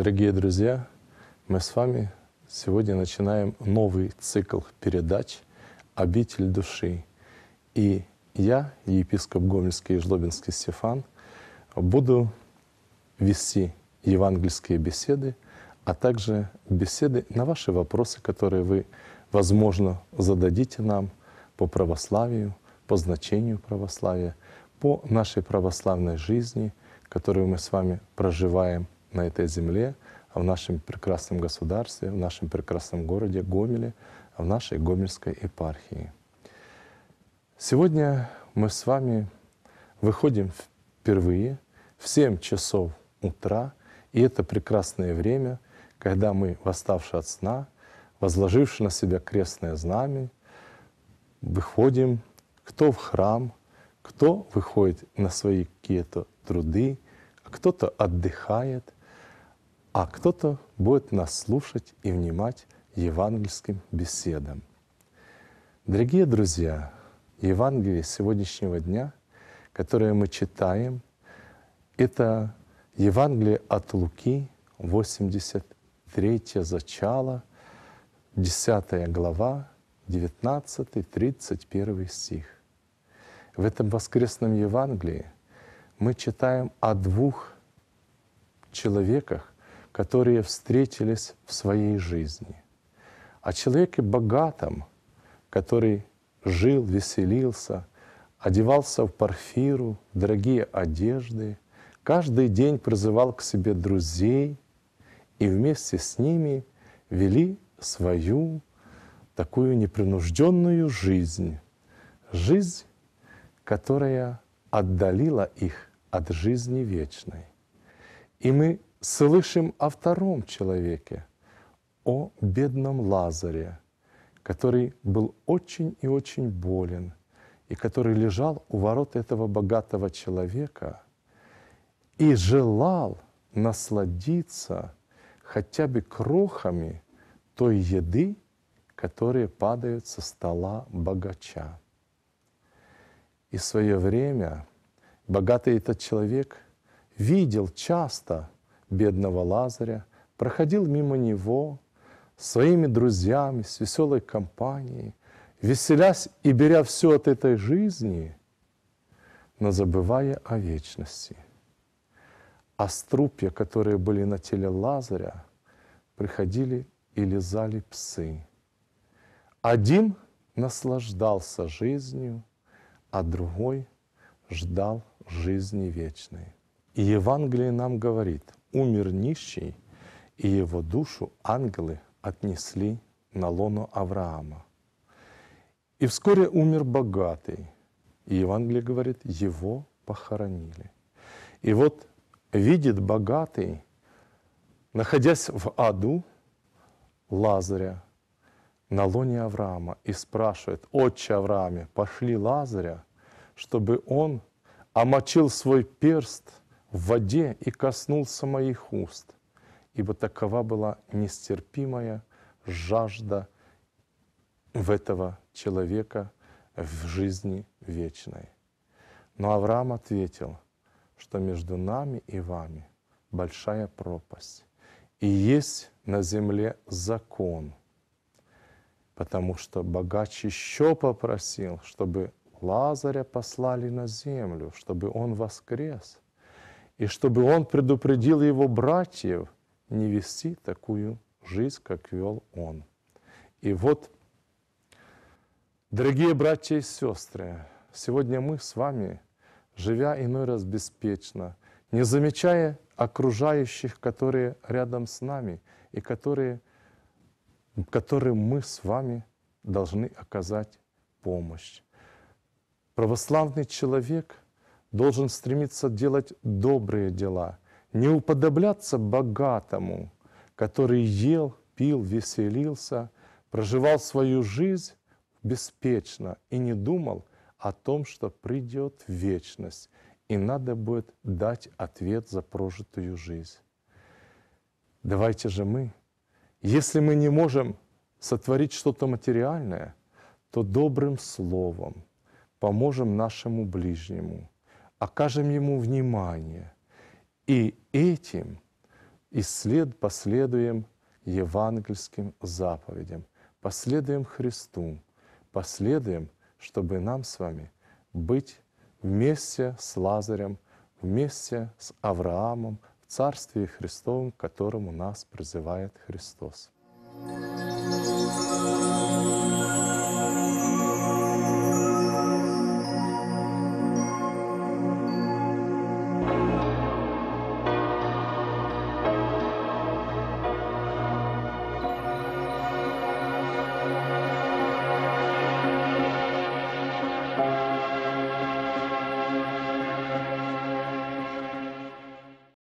Дорогие друзья, мы с вами сегодня начинаем новый цикл передач «Обитель души». И я, епископ Гомельский и Жлобинский Стефан, буду вести евангельские беседы, а также беседы на ваши вопросы, которые вы, возможно, зададите нам по православию, по значению православия, по нашей православной жизни, которую мы с вами проживаем – на этой земле, а в нашем прекрасном государстве, в нашем прекрасном городе Гомеле, в нашей Гомельской епархии. Сегодня мы с вами выходим впервые в 7 часов утра, и это прекрасное время, когда мы, восставшие от сна, возложивши на себя крестное знамя, выходим кто в храм, кто выходит на свои какие-то труды, а кто-то отдыхает — а кто-то будет нас слушать и внимать евангельским беседам. Дорогие друзья, Евангелие сегодняшнего дня, которое мы читаем, это Евангелие от Луки, 83 зачало, 10 глава, 19-31 стих. В этом воскресном Евангелии мы читаем о двух человеках, которые встретились в своей жизни. О человеке богатом, который жил, веселился, одевался в парфиру, в дорогие одежды, каждый день призывал к себе друзей и вместе с ними вели свою такую непринужденную жизнь, жизнь, которая отдалила их от жизни вечной. И мы слышим о втором человеке, о бедном Лазаре, который был очень и очень болен, и который лежал у ворот этого богатого человека и желал насладиться хотя бы крохами той еды, которые падают со стола богача. И в свое время богатый этот человек видел часто – бедного Лазаря, проходил мимо него своими друзьями, с веселой компанией, веселясь и беря все от этой жизни, но забывая о вечности. А струпья, которые были на теле Лазаря, приходили и лизали псы. Один наслаждался жизнью, а другой ждал жизни вечной. И Евангелие нам говорит – умер нищий, и его душу ангелы отнесли на лоно Авраама. И вскоре умер богатый, и Евангелие говорит, его похоронили. И вот видит богатый, находясь в аду, Лазаря на лоне Авраама и спрашивает, «Отче Аврааме, пошли Лазаря, чтобы он омочил свой перст в воде и коснулся моих уст, ибо такова была нестерпимая жажда в этого человека в жизни вечной. Но Авраам ответил, что между нами и вами большая пропасть, и есть на земле закон, потому что богач еще попросил, чтобы Лазаря послали на землю, чтобы он воскрес — и чтобы он предупредил его братьев не вести такую жизнь, как вел он. И вот, дорогие братья и сестры, сегодня мы с вами, живя иной раз беспечно, не замечая окружающих, которые рядом с нами и которые, которым мы с вами должны оказать помощь. Православный человек — должен стремиться делать добрые дела, не уподобляться богатому, который ел, пил, веселился, проживал свою жизнь беспечно и не думал о том, что придет вечность, и надо будет дать ответ за прожитую жизнь. Давайте же мы, если мы не можем сотворить что-то материальное, то добрым словом поможем нашему ближнему – окажем ему внимание и этим и последуем евангельским заповедям, последуем Христу, последуем, чтобы нам с вами быть вместе с Лазарем, вместе с Авраамом в Царстве Христовом, к которому нас призывает Христос. thank you